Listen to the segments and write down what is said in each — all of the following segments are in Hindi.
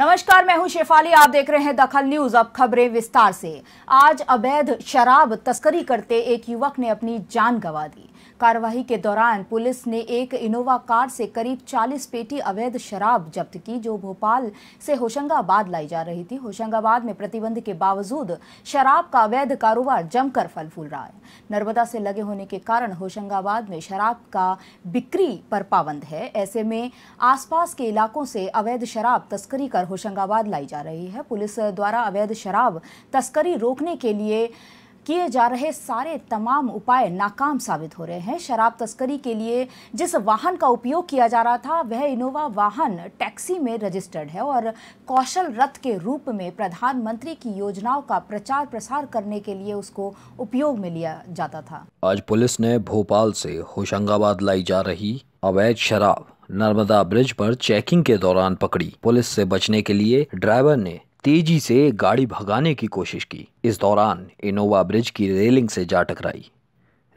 नमस्कार मैं हूं शेफाली आप देख रहे हैं दखल न्यूज अब खबरें विस्तार से आज अवैध शराब तस्करी करते एक युवक ने अपनी जान गंवा दी कार्रवाई के दौरान पुलिस ने एक इनोवा कार से करीब 40 पेटी अवैध शराब जब्त की जो भोपाल से होशंगाबाद लाई जा रही थी होशंगाबाद में प्रतिबंध के बावजूद शराब का अवैध कारोबार जमकर फल फूल रहा है नर्मदा से लगे होने के कारण होशंगाबाद में शराब का बिक्री पर पाबंद है ऐसे में आसपास के इलाकों से अवैध शराब तस्करी कर होशंगाबाद लाई जा रही है पुलिस द्वारा अवैध शराब तस्करी रोकने के लिए किए जा रहे सारे तमाम उपाय नाकाम साबित हो रहे हैं शराब तस्करी के लिए जिस वाहन का उपयोग किया जा रहा था वह इनोवा वाहन टैक्सी में रजिस्टर्ड है और कौशल रथ के रूप में प्रधानमंत्री की योजनाओं का प्रचार प्रसार करने के लिए उसको उपयोग में लिया जाता था आज पुलिस ने भोपाल से होशंगाबाद लाई जा रही अवैध शराब नर्मदा ब्रिज पर चेकिंग के दौरान पकड़ी पुलिस से बचने के लिए ड्राइवर ने तेजी से गाड़ी भगाने की कोशिश की इस दौरान इनोवा ब्रिज की रेलिंग से जा टकराई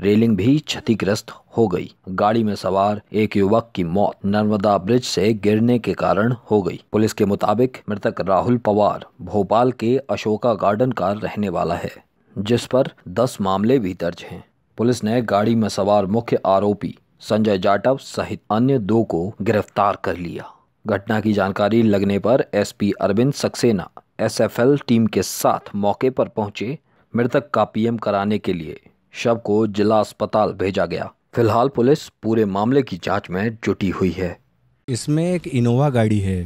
रेलिंग भी क्षतिग्रस्त हो गई गाड़ी में सवार एक युवक की मौत नर्मदा ब्रिज से गिरने के कारण हो गई पुलिस के मुताबिक मृतक राहुल पवार भोपाल के अशोका गार्डन का रहने वाला है जिस पर 10 मामले भी दर्ज हैं पुलिस ने गाड़ी में सवार मुख्य आरोपी संजय जाटव सहित अन्य दो को गिरफ्तार कर लिया घटना की जानकारी लगने पर SP Arvind Saxena SFL team के साथ मौके पर पहुंचे मृतक का पीएम कराने के लिए शव को जिला अस्पताल भेजा गया फिलहाल पुलिस पूरे मामले की जांच में जुटी हुई है इसमें एक इनोवा गाड़ी है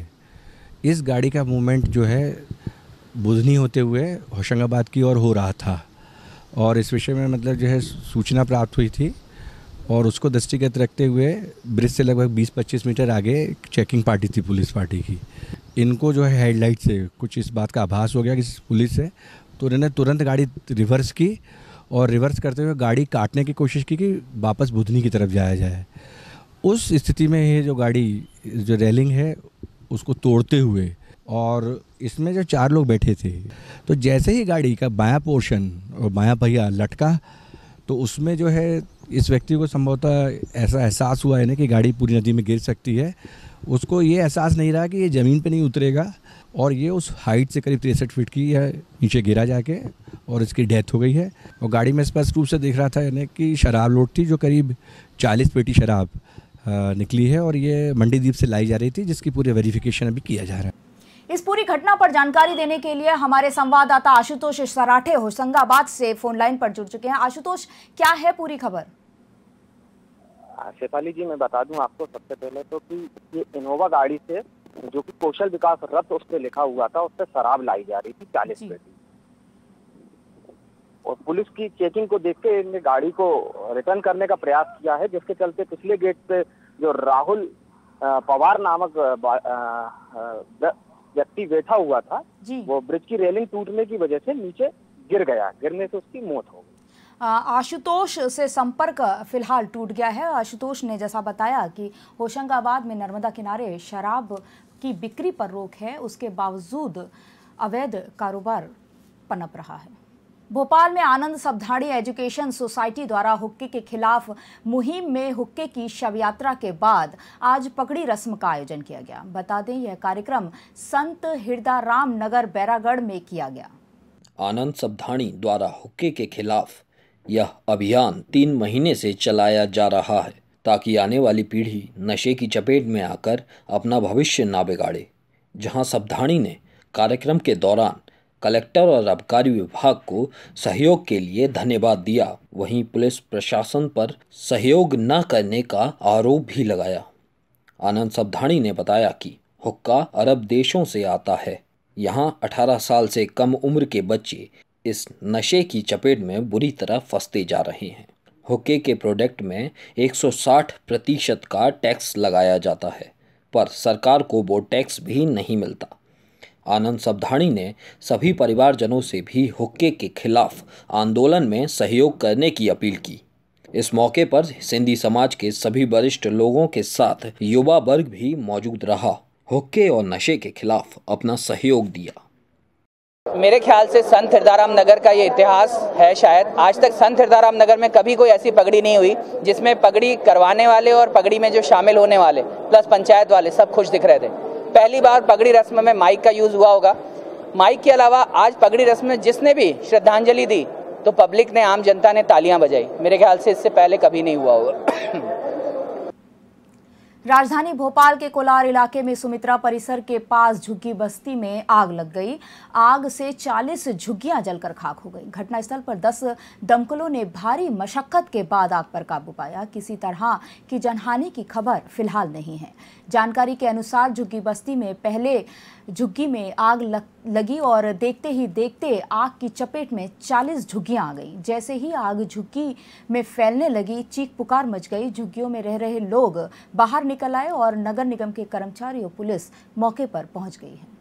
इस गाड़ी का मूवमेंट जो है बुधनी होते हुए होशंगाबाद की ओर हो रहा था और इस विषय में मतलब जो है सूचना प्राप्त हुई थी और उसको दृष्टिगत रखते हुए ब्रिज से लगभग 20-25 मीटर आगे चेकिंग पार्टी थी पुलिस पार्टी की इनको जो है हेडलाइट से कुछ इस बात का आभास हो गया कि पुलिस से तो उन्होंने तुरंत गाड़ी रिवर्स की और रिवर्स करते हुए गाड़ी काटने की कोशिश की कि वापस बुधनी की तरफ जाया जाए उस स्थिति में ये जो गाड़ी जो रेलिंग है उसको तोड़ते हुए और इसमें जो चार लोग बैठे थे तो जैसे ही गाड़ी का बायां पोर्शन और बायां पहिया लटका तो उसमें जो है इस व्यक्ति को संभवतः ऐसा एहसास हुआ है ना कि गाड़ी पूरी नदी में गिर सकती है उसको ये एहसास नहीं रहा कि ये ज़मीन पे नहीं उतरेगा और ये उस हाइट से करीब तिरसठ फीट की है नीचे गिरा जाके और इसकी डेथ हो गई है और गाड़ी में स्पष्ट रूप से देख रहा था यानी कि शराब लोड थी जो करीब चालीस पेटी शराब निकली है और ये मंडी द्वीप से लाई जा रही थी जिसकी पूरी वेरिफिकेशन अभी किया जा रहा है इस पूरी घटना पर जानकारी देने के लिए हमारे संवाददाता आशुतोष सराठे होशंगाबाद से फोन लाइन पर जुड़ चुके हैं आशुतोष क्या है पूरी खबर हाँ, शेफाली जी मैं बता दूं आपको सबसे पहले तो कि ये इनोवा गाड़ी से जो कि कौशल विकास रथ उस पर लिखा हुआ था उस पर शराब लाई जा रही थी चालीस पेटी और पुलिस की चेकिंग को देखते इनने गाड़ी को रिटर्न करने का प्रयास किया है जिसके चलते पिछले गेट पे जो राहुल पवार नामक व्यक्ति बैठा हुआ था वो ब्रिज की रेलिंग टूटने की वजह से नीचे गिर गया गिरने से उसकी मौत हो गई आशुतोष से संपर्क फिलहाल टूट गया है आशुतोष ने जैसा बताया कि होशंगाबाद में नर्मदा किनारे शराब की बिक्री पर रोक है उसके बावजूद अवैध कारोबार पनप रहा है भोपाल में आनंद सबधाड़ी एजुकेशन सोसाइटी द्वारा हुक्के के खिलाफ मुहिम में हुक्के की शव यात्रा के बाद आज पकड़ी रस्म का आयोजन किया गया बता दें यह कार्यक्रम संत हृदय नगर बैरागढ़ में किया गया आनंद सबधाणी द्वारा हुक्के के खिलाफ यह अभियान तीन महीने से चलाया जा रहा है ताकि आने वाली पीढ़ी नशे की चपेट में आकर अपना भविष्य ना बिगाड़े जहां सब्धाणी ने कार्यक्रम के दौरान कलेक्टर और आबकारी विभाग को सहयोग के लिए धन्यवाद दिया वहीं पुलिस प्रशासन पर सहयोग न करने का आरोप भी लगाया आनंद सब्धाणी ने बताया कि हुक्का अरब देशों से आता है यहाँ 18 साल से कम उम्र के बच्चे इस नशे की चपेट में बुरी तरह फंसते जा रहे हैं हुक्के के प्रोडक्ट में 160 प्रतिशत का टैक्स लगाया जाता है पर सरकार को वो टैक्स भी नहीं मिलता आनंद सबधाणी ने सभी परिवारजनों से भी हुक्के के खिलाफ आंदोलन में सहयोग करने की अपील की इस मौके पर सिंधी समाज के सभी वरिष्ठ लोगों के साथ युवा वर्ग भी मौजूद रहा हुक्के और नशे के खिलाफ अपना सहयोग दिया मेरे ख्याल से संत हिरदाराम नगर का ये इतिहास है शायद आज तक संत हिरदाराम नगर में कभी कोई ऐसी पगड़ी नहीं हुई जिसमें पगड़ी करवाने वाले और पगड़ी में जो शामिल होने वाले प्लस पंचायत वाले सब खुश दिख रहे थे पहली बार पगड़ी रस्म में माइक का यूज़ हुआ होगा माइक के अलावा आज पगड़ी रस्म में जिसने भी श्रद्धांजलि दी तो पब्लिक ने आम जनता ने तालियां बजाई मेरे ख्याल से इससे पहले कभी नहीं हुआ होगा राजधानी भोपाल के कोलार इलाके में सुमित्रा परिसर के पास झुग्गी बस्ती में आग लग गई आग से 40 झुग्गियां जलकर खाक हो गई घटनास्थल पर 10 दमकलों ने भारी मशक्कत के बाद आग पर काबू पाया किसी तरह की जनहानि की खबर फिलहाल नहीं है जानकारी के अनुसार झुग्गी बस्ती में पहले झुग्गी में आग लग, लगी और देखते ही देखते आग की चपेट में 40 झुग्गियां आ गई जैसे ही आग झुग्गी में फैलने लगी चीख पुकार मच गई झुग्गियों में रह रहे लोग बाहर निकल निकल आए और नगर निगम के कर्मचारी और पुलिस मौके पर पहुंच गई है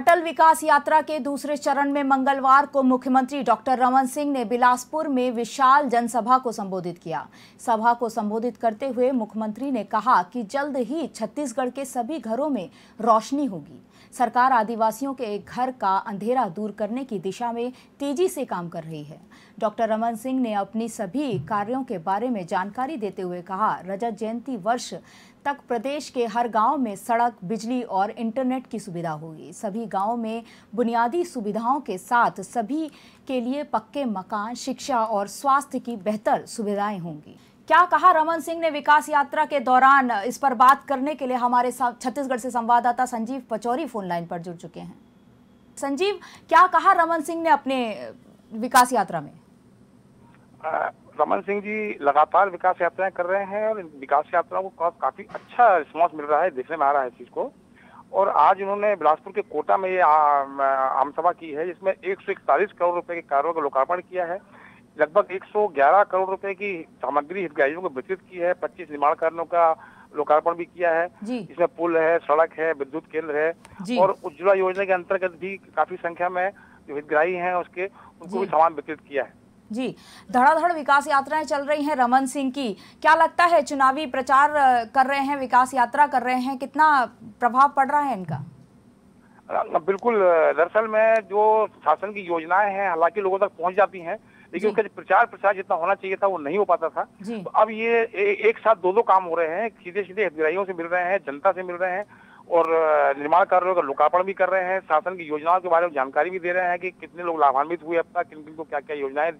अटल विकास यात्रा के दूसरे चरण में मंगलवार को मुख्यमंत्री डॉक्टर रमन सिंह ने बिलासपुर में विशाल जनसभा को संबोधित किया सभा को संबोधित करते हुए मुख्यमंत्री ने कहा कि जल्द ही छत्तीसगढ़ के सभी घरों में रोशनी होगी सरकार आदिवासियों के घर का अंधेरा दूर करने की दिशा में तेजी से काम कर रही है डॉक्टर रमन सिंह ने अपनी सभी कार्यों के बारे में जानकारी देते हुए कहा रजत जयंती वर्ष तक प्रदेश के हर गांव में सड़क बिजली और इंटरनेट की सुविधा होगी सभी गांवों में बुनियादी सुविधाओं के साथ सभी के लिए पक्के मकान शिक्षा और स्वास्थ्य की बेहतर सुविधाएं होंगी क्या कहा रमन सिंह ने विकास यात्रा के दौरान इस पर बात करने के लिए हमारे छत्तीसगढ़ से संवाददाता संजीव पचौरी फोन लाइन पर जुड़ चुके हैं संजीव क्या कहा रमन सिंह ने अपने विकास यात्रा में रमन सिंह जी लगातार विकास यात्राएं कर रहे हैं और विकास यात्रा को का, काफी अच्छा रिस्पॉन्स मिल रहा है देखने में आ रहा है इस चीज को और आज उन्होंने बिलासपुर के कोटा में ये आमसभा की है जिसमें एक करोड़ रुपए के कार्यों का लोकार्पण किया है लगभग 111 करोड़ रुपए की सामग्री हितग्राहियों को वितरित की है 25 निर्माण कार्यों का लोकार्पण भी किया है इसमें पुल है सड़क है विद्युत केंद्र है और उज्ज्वला योजना के अंतर्गत भी काफी संख्या में जो हितग्राही है उसके उनको भी सामान वितरित किया है जी धड़ाधड़ विकास यात्राएं चल रही हैं रमन सिंह की क्या लगता है चुनावी प्रचार कर रहे हैं विकास यात्रा कर रहे हैं कितना प्रभाव पड़ रहा है इनका बिल्कुल दरअसल में जो शासन की योजनाएं हैं हालांकि लोगों तक पहुंच जाती हैं लेकिन उसका प्रचार प्रसार जितना होना चाहिए था वो नहीं हो पाता था तो अब ये ए, एक साथ दो दो काम हो रहे हैं सीधे सीधे हितग्राहियों से मिल रहे हैं जनता से मिल रहे हैं और निर्माण कार्यों का लोकार्पण भी कर रहे हैं शासन की योजनाओं के बारे में जानकारी भी दे रहे हैं कि कितने लोग लाभान्वित हुए अब तक किन किन को क्या क्या योजनाएं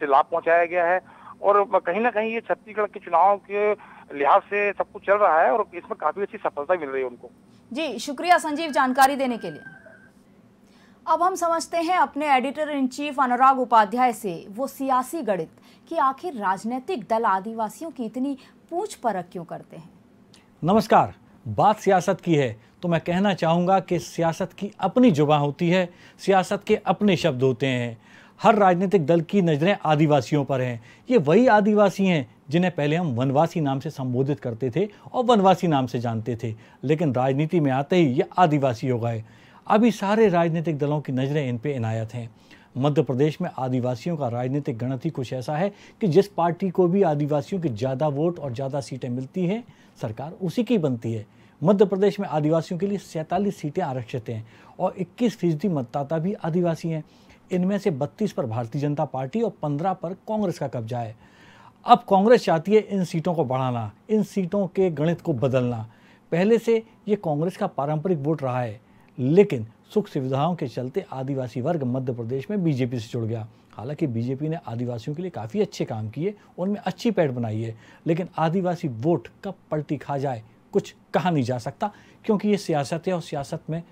से लाभ पहुंचाया गया है और कहीं ना कहीं ये छत्तीसगढ़ के चुनाव के लिहाज से सब कुछ चल रहा है और इसमें काफी अच्छी सफलता मिल रही है उनको जी शुक्रिया संजीव जानकारी देने के लिए अब हम समझते हैं अपने editor in chief Anurag Upadhyay से वो सियासी गणित कि आखिर राजनीतिक दल आदिवासियों की इतनी पूछ परख क्यों करते हैं नमस्कार बात सियासत की है तो मैं कहना चाहूँगा कि सियासत की अपनी जुबा होती है सियासत के अपने शब्द होते हैं हर राजनीतिक दल की नज़रें आदिवासियों पर हैं ये वही आदिवासी हैं जिन्हें पहले हम वनवासी नाम से संबोधित करते थे और वनवासी नाम से जानते थे लेकिन राजनीति में आते ही ये आदिवासी हो गए अभी सारे राजनीतिक दलों की नज़रें इन पर इनायत हैं मध्य प्रदेश में आदिवासियों का राजनीतिक गणित ही कुछ ऐसा है कि जिस पार्टी को भी आदिवासियों की ज़्यादा वोट और ज़्यादा सीटें मिलती हैं सरकार उसी की बनती है मध्य प्रदेश में आदिवासियों के लिए सैंतालीस सीटें आरक्षित हैं और इक्कीस फीसदी मतदाता भी आदिवासी हैं इनमें से बत्तीस पर भारतीय जनता पार्टी और पंद्रह पर कांग्रेस का कब्जा है अब कांग्रेस चाहती है इन सीटों को बढ़ाना इन सीटों के गणित को बदलना पहले से ये कांग्रेस का पारंपरिक वोट रहा है लेकिन सुख सुविधाओं के चलते आदिवासी वर्ग मध्य प्रदेश में बीजेपी से जुड़ गया हालांकि बीजेपी ने आदिवासियों के लिए काफ़ी अच्छे काम किए उनमें अच्छी पैठ बनाई है लेकिन आदिवासी वोट कब पलटी खा जाए कुछ कहा नहीं जा सकता क्योंकि ये सियासत है और सियासत में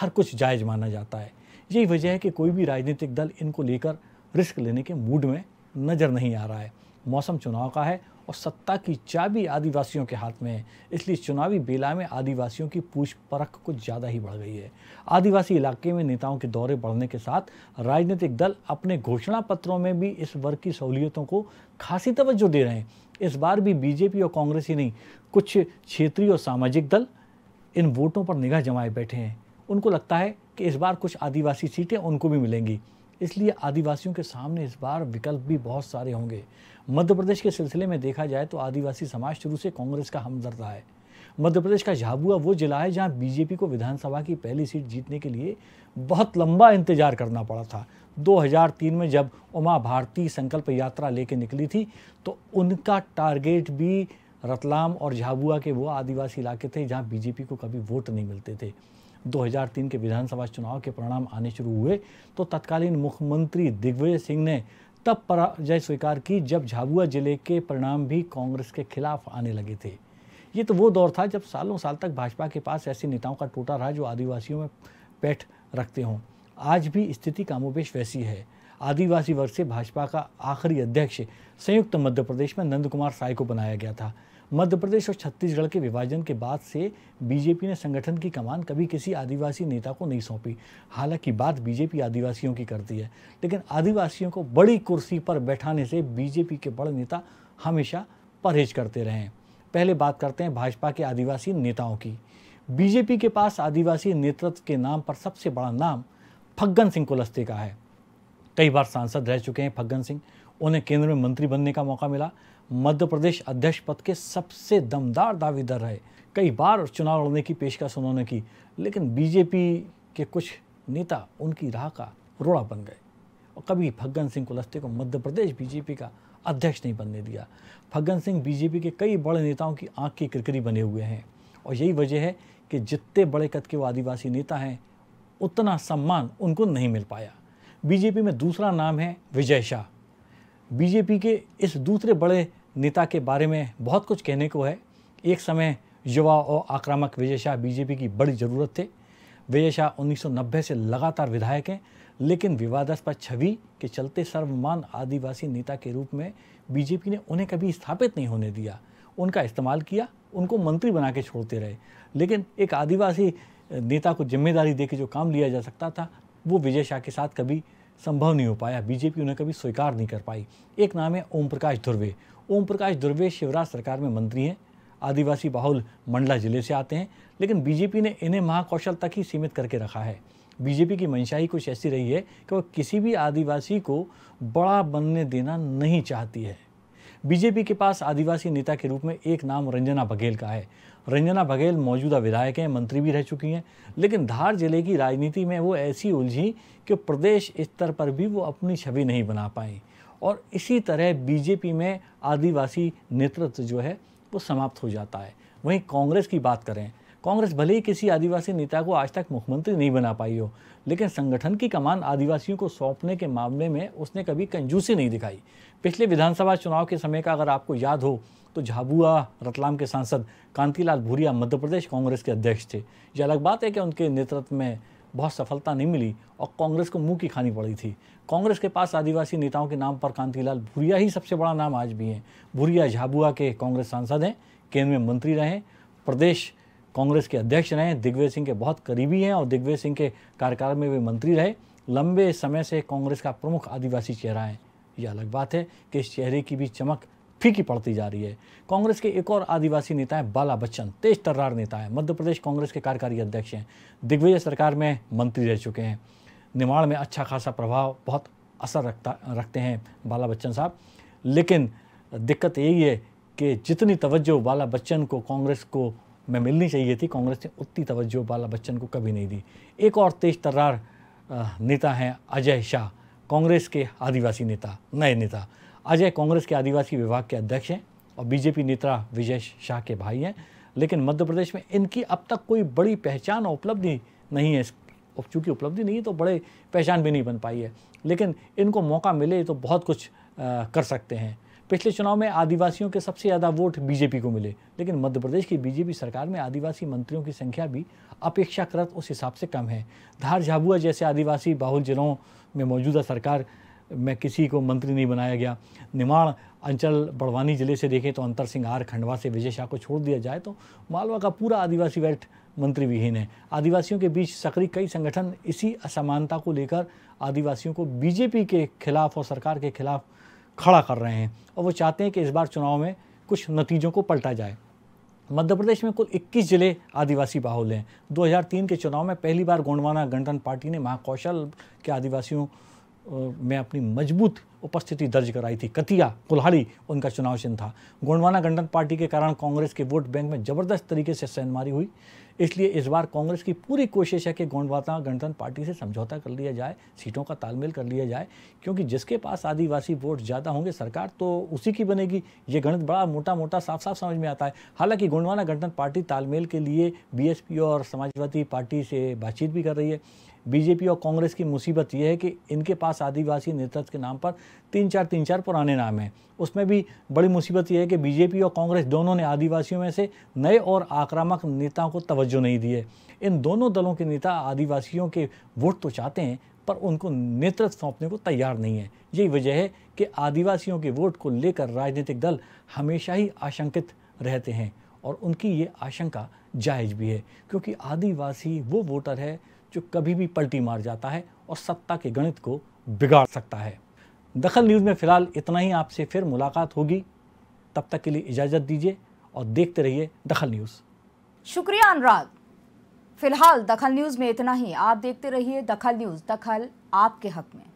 हर कुछ जायज़ माना जाता है यही वजह है कि कोई भी राजनीतिक दल इनको लेकर रिस्क लेने के मूड में नज़र नहीं आ रहा है मौसम चुनाव का है और सत्ता की चाबी आदिवासियों के हाथ में है इसलिए चुनावी बेला में आदिवासियों की पूछ परख कुछ ज़्यादा ही बढ़ गई है आदिवासी इलाके में नेताओं के दौरे बढ़ने के साथ राजनीतिक दल अपने घोषणा पत्रों में भी इस वर्ग की सहूलियतों को खासी तवज्जो दे रहे हैं इस बार भी बीजेपी और कांग्रेस ही नहीं कुछ क्षेत्रीय और सामाजिक दल इन वोटों पर निगाह जमाए बैठे हैं उनको लगता है कि इस बार कुछ आदिवासी सीटें उनको भी मिलेंगी इसलिए आदिवासियों के सामने इस बार विकल्प भी बहुत सारे होंगे मध्य प्रदेश के सिलसिले में देखा जाए तो आदिवासी समाज शुरू से कांग्रेस का हमदर्द रहा है मध्य प्रदेश का झाबुआ वो जिला है जहां बीजेपी को विधानसभा की पहली सीट जीतने के लिए बहुत लंबा इंतजार करना पड़ा था 2003 में जब उमा भारती संकल्प यात्रा लेके निकली थी तो उनका टारगेट भी रतलाम और झाबुआ के वो आदिवासी इलाके थे जहां बीजेपी को कभी वोट नहीं मिलते थे 2003 के विधानसभा चुनाव के परिणाम आने शुरू हुए तो तत्कालीन मुख्यमंत्री दिग्विजय सिंह ने तब पराजय स्वीकार की जब झाबुआ जिले के परिणाम भी कांग्रेस के खिलाफ आने लगे थे ये तो वो दौर था जब सालों साल तक भाजपा के पास ऐसे नेताओं का टोटा रहा जो आदिवासियों में पैठ रखते हों आज भी स्थिति कामोपेश वैसी है आदिवासी वर्ग से भाजपा का आखिरी अध्यक्ष संयुक्त मध्य प्रदेश में नंद कुमार साय को बनाया गया था मध्य प्रदेश और छत्तीसगढ़ के विभाजन के बाद से बीजेपी ने संगठन की कमान कभी किसी आदिवासी नेता को नहीं सौंपी हालांकि बात बीजेपी आदिवासियों की करती है लेकिन आदिवासियों को बड़ी कुर्सी पर बैठाने से बीजेपी के बड़े नेता हमेशा परहेज करते रहे पहले बात करते हैं भाजपा के आदिवासी नेताओं की बीजेपी के पास आदिवासी नेतृत्व के नाम पर सबसे बड़ा नाम फग्गन सिंह कुलस्ते का है कई बार सांसद रह चुके हैं फग्गन सिंह उन्हें केंद्र में मंत्री बनने का मौका मिला मध्य प्रदेश अध्यक्ष पद के सबसे दमदार दावेदार रहे कई बार चुनाव लड़ने की पेशकश उन्होंने की लेकिन बीजेपी के कुछ नेता उनकी राह का रोड़ा बन गए और कभी फग्गन सिंह कुलस्ते को मध्य प्रदेश बीजेपी का अध्यक्ष नहीं बनने दिया फग्गन सिंह बीजेपी के कई बड़े नेताओं की आंख की किरकिरी बने हुए हैं और यही वजह है कि जितने बड़े कद के वो आदिवासी नेता हैं उतना सम्मान उनको नहीं मिल पाया बीजेपी में दूसरा नाम है विजय शाह बीजेपी के इस दूसरे बड़े नेता के बारे में बहुत कुछ कहने को है एक समय युवा और आक्रामक विजय शाह बीजेपी की बड़ी ज़रूरत थे विजय शाह उन्नीस से लगातार विधायक हैं लेकिन विवादास्पद छवि के चलते सर्वमान आदिवासी नेता के रूप में बीजेपी ने उन्हें कभी स्थापित नहीं होने दिया उनका इस्तेमाल किया उनको मंत्री बना के छोड़ते रहे लेकिन एक आदिवासी नेता को जिम्मेदारी दे के जो काम लिया जा सकता था वो विजय शाह के साथ कभी संभव नहीं हो पाया बीजेपी उन्हें कभी स्वीकार नहीं कर पाई एक नाम है ओम प्रकाश धुर्वे ओम प्रकाश धुर्वे शिवराज सरकार में मंत्री हैं आदिवासी बाहुल मंडला जिले से आते हैं लेकिन बीजेपी ने इन्हें महाकौशल तक ही सीमित करके रखा है बीजेपी की मंशा ही कुछ ऐसी रही है कि वह किसी भी आदिवासी को बड़ा बनने देना नहीं चाहती है बीजेपी के पास आदिवासी नेता के रूप में एक नाम रंजना बघेल का है रंजना बघेल मौजूदा विधायक हैं मंत्री भी रह चुकी हैं लेकिन धार जिले की राजनीति में वो ऐसी उलझी कि प्रदेश स्तर पर भी वो अपनी छवि नहीं बना पाई और इसी तरह बीजेपी में आदिवासी नेतृत्व जो है वो समाप्त हो जाता है वहीं कांग्रेस की बात करें कांग्रेस भले ही किसी आदिवासी नेता को आज तक मुख्यमंत्री नहीं बना पाई हो लेकिन संगठन की कमान आदिवासियों को सौंपने के मामले में उसने कभी कंजूसी नहीं दिखाई पिछले विधानसभा चुनाव के समय का अगर आपको याद हो तो झाबुआ रतलाम के सांसद कांतिलाल भूरिया मध्य प्रदेश कांग्रेस के अध्यक्ष थे यह अलग बात है कि उनके नेतृत्व में बहुत सफलता नहीं मिली और कांग्रेस को मुंह की खानी पड़ी थी कांग्रेस के पास आदिवासी नेताओं के नाम पर कांतिलाल भूरिया ही सबसे बड़ा नाम आज भी हैं भूरिया झाबुआ के कांग्रेस सांसद हैं केंद्र में मंत्री रहे प्रदेश कांग्रेस के अध्यक्ष रहे दिग्विजय सिंह के बहुत करीबी हैं और दिग्विजय सिंह के कार्यकाल में वे मंत्री रहे लंबे समय से कांग्रेस का प्रमुख आदिवासी चेहरा है यह अलग बात है कि इस चेहरे की भी चमक फीकी पड़ती जा रही है कांग्रेस के एक और आदिवासी नेता हैं बाला बच्चन तेज तर्रार नेता है मध्य प्रदेश कांग्रेस के कार्यकारी अध्यक्ष हैं दिग्विजय सरकार में मंत्री रह चुके हैं निर्माण में अच्छा खासा प्रभाव बहुत असर रखता रखते हैं बाला बच्चन साहब लेकिन दिक्कत यही है कि जितनी तवज्जो बाला बच्चन को कांग्रेस को में मिलनी चाहिए थी कांग्रेस ने उतनी तवज्जो बाला बच्चन को कभी नहीं दी एक और तेज तर्रार नेता हैं अजय शाह कांग्रेस के आदिवासी नेता नए नेता अजय कांग्रेस के आदिवासी विभाग के अध्यक्ष हैं और बीजेपी नेता विजय शाह के भाई हैं लेकिन मध्य प्रदेश में इनकी अब तक कोई बड़ी पहचान और उपलब्धि नहीं है चूँकि उपलब्धि नहीं है तो बड़े पहचान भी नहीं बन पाई है लेकिन इनको मौका मिले तो बहुत कुछ आ, कर सकते हैं पिछले चुनाव में आदिवासियों के सबसे ज़्यादा वोट बीजेपी को मिले लेकिन मध्य प्रदेश की बीजेपी सरकार में आदिवासी मंत्रियों की संख्या भी अपेक्षाकृत उस हिसाब से कम है धार झाबुआ जैसे आदिवासी बाहुल जिलों में मौजूदा सरकार में किसी को मंत्री नहीं बनाया गया निमाण अंचल बड़वानी जिले से देखें तो अंतर सिंह आर खंडवा से विजय शाह को छोड़ दिया जाए तो मालवा का पूरा आदिवासी बैठ मंत्री विहीन है आदिवासियों के बीच सक्रिय कई संगठन इसी असमानता को लेकर आदिवासियों को बीजेपी के खिलाफ और सरकार के खिलाफ खड़ा कर रहे हैं और वो चाहते हैं कि इस बार चुनाव में कुछ नतीजों को पलटा जाए मध्य प्रदेश में कुल 21 जिले आदिवासी बाहुल हैं 2003 के चुनाव में पहली बार गोंडवाना गणतंत्र पार्टी ने महाकौशल के आदिवासियों में अपनी मजबूत उपस्थिति दर्ज कराई थी कतिया कुल्हाड़ी उनका चुनाव चिन्ह था गोंडवाना गणतंत्र पार्टी के कारण कांग्रेस के वोट बैंक में जबरदस्त तरीके से सैनमारी हुई इसलिए इस बार कांग्रेस की पूरी कोशिश है कि गोंडवाता गणतंत्र पार्टी से समझौता कर लिया जाए सीटों का तालमेल कर लिया जाए क्योंकि जिसके पास आदिवासी वोट ज़्यादा होंगे सरकार तो उसी की बनेगी ये गणित बड़ा मोटा मोटा साफ साफ समझ में आता है हालांकि गोंडवाना गणतंत्र पार्टी तालमेल के लिए बी और समाजवादी पार्टी से बातचीत भी कर रही है बीजेपी और कांग्रेस की मुसीबत यह है कि इनके पास आदिवासी नेतृत्व के नाम पर तीन चार तीन चार पुराने नाम हैं उसमें भी बड़ी मुसीबत यह है कि बीजेपी और कांग्रेस दोनों ने आदिवासियों में से नए और आक्रामक नेताओं को तवज्जो नहीं दी है इन दोनों दलों के नेता आदिवासियों के वोट तो चाहते हैं पर उनको नेतृत्व सौंपने को तैयार नहीं है यही वजह है कि आदिवासियों के वोट को लेकर राजनीतिक दल हमेशा ही आशंकित रहते हैं और उनकी ये आशंका जायज भी है क्योंकि आदिवासी वो वोटर है जो कभी भी पलटी मार जाता है और सत्ता के गणित को बिगाड़ सकता है दखल न्यूज़ में फ़िलहाल इतना ही आपसे फिर मुलाकात होगी तब तक के लिए इजाज़त दीजिए और देखते रहिए दखल न्यूज़ शुक्रिया अनुराग फिलहाल दखल न्यूज़ में इतना ही आप देखते रहिए दखल न्यूज़ दखल आपके हक में